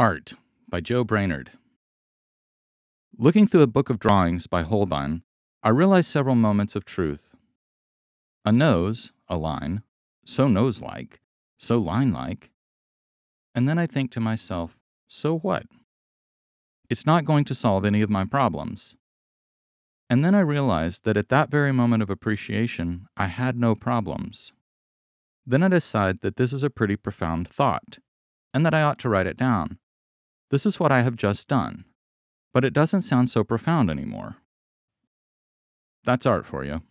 Art by Joe Brainerd. Looking through a book of drawings by Holbein, I realized several moments of truth. A nose, a line, so nose like, so line like. And then I think to myself, so what? It's not going to solve any of my problems. And then I realized that at that very moment of appreciation, I had no problems. Then I decide that this is a pretty profound thought, and that I ought to write it down. This is what I have just done, but it doesn't sound so profound anymore. That's art for you.